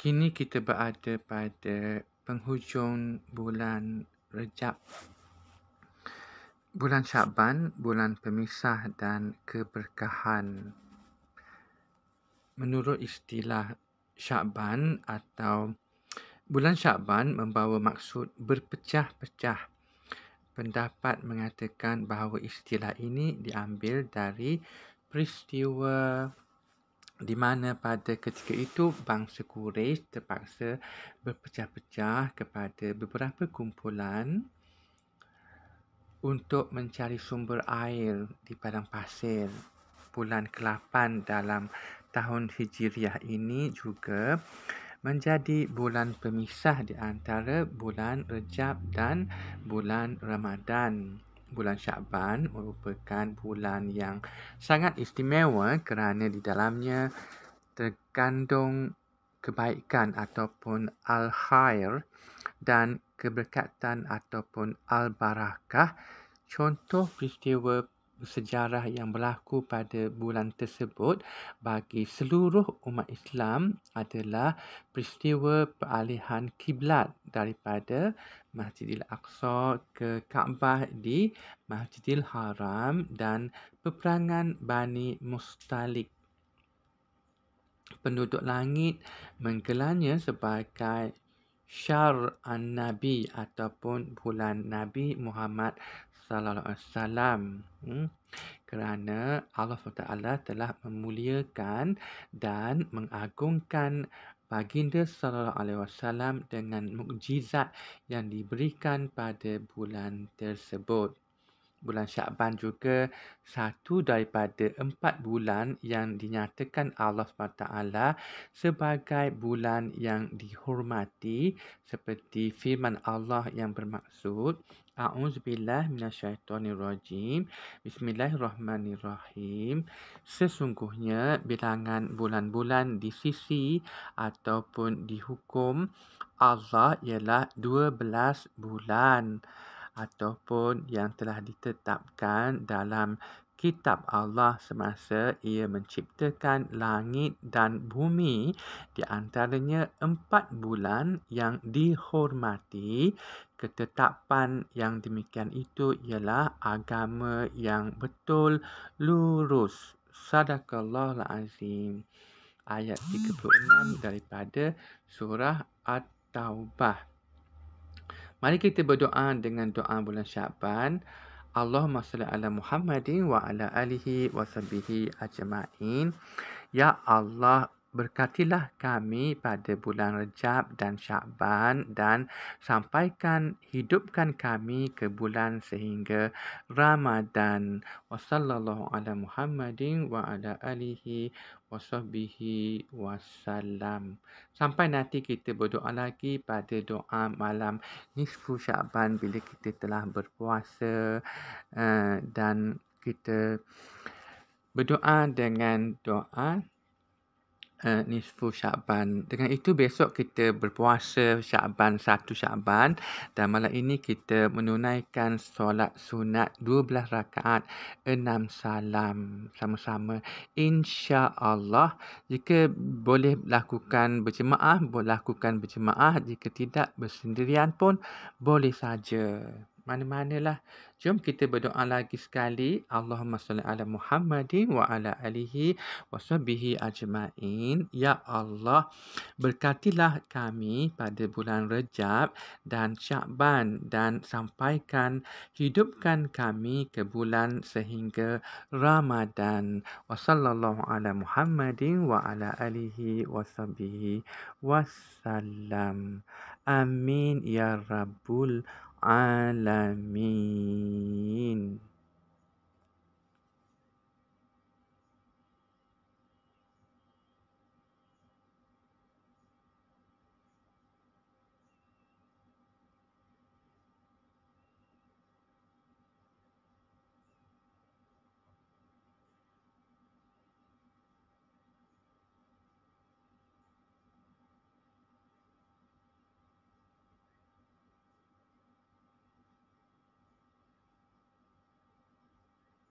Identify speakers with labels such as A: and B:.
A: kini kita berada pada penghujung bulan Rejab. Bulan Syaban, bulan pemisah dan keberkahan. Menurut istilah Syaban atau bulan Syaban membawa maksud berpecah-pecah. Pendapat mengatakan bahawa istilah ini diambil dari peristiwa di mana pada ketika itu bangsa Quraisy terpaksa berpecah-pecah kepada beberapa kumpulan untuk mencari sumber air di padang pasir. Bulan ke-8 dalam tahun Hijriah ini juga menjadi bulan pemisah di antara bulan Rejab dan bulan Ramadan bulan Syakban merupakan bulan yang sangat istimewa kerana di dalamnya terkandung kebaikan ataupun al-khair dan keberkatan ataupun al-barakah. Contoh peristiwa sejarah yang berlaku pada bulan tersebut bagi seluruh umat Islam adalah peristiwa peralihan kiblat daripada Masjidil Aqsa ke Kaabah di Masjidil Haram dan peperangan Bani Mustalik. Penduduk langit menggelarnya sebagai Syar An-Nabi ataupun bulan Nabi Muhammad sallallahu alaihi wasallam. Hmm. Kerana Allah SWT telah memuliakan dan mengagungkan baginda sallallahu alaihi wasallam dengan mukjizat yang diberikan pada bulan tersebut. Bulan Syakban juga satu daripada empat bulan yang dinyatakan Allah SWT sebagai bulan yang dihormati seperti firman Allah yang bermaksud syaitanir rajim. Bismillahirrahmanirrahim. Sesungguhnya bilangan bulan-bulan di sisi ataupun dihukum Allah ialah 12 bulan ataupun yang telah ditetapkan dalam kitab Allah semasa ia menciptakan langit dan bumi di antaranya empat bulan yang dihormati. Ketetapan yang demikian itu ialah agama yang betul lurus. Sadakallah azim. Ayat 36 daripada surah At-Taubah. Mari kita berdoa dengan doa bulan Syaban. اللهم صل على محمد وعلى آله وصحبه أجمعين يا الله berkatilah kami pada bulan Rejab dan Syaban dan sampaikan hidupkan kami ke bulan sehingga Ramadan. Wassallallahu ala Muhammadin wa ala alihi wa sahbihi wassalam. Sampai nanti kita berdoa lagi pada doa malam nisfu Syaban bila kita telah berpuasa uh, dan kita berdoa dengan doa uh, eh, nisfu Syaban. Dengan itu besok kita berpuasa Syaban satu Syaban dan malam ini kita menunaikan solat sunat 12 rakaat 6 salam sama-sama. Insya-Allah jika boleh lakukan berjemaah, boleh lakukan berjemaah, jika tidak bersendirian pun boleh saja mana-manalah. Jom kita berdoa lagi sekali. Allahumma salli ala Muhammadin wa ala alihi wa sahbihi ajma'in. Ya Allah, berkatilah kami pada bulan Rejab dan Syakban dan sampaikan hidupkan kami ke bulan sehingga Ramadan. Wa sallallahu ala Muhammadin wa ala alihi wa sahbihi wa sallam. Amin ya Rabbul Alamin. العالمين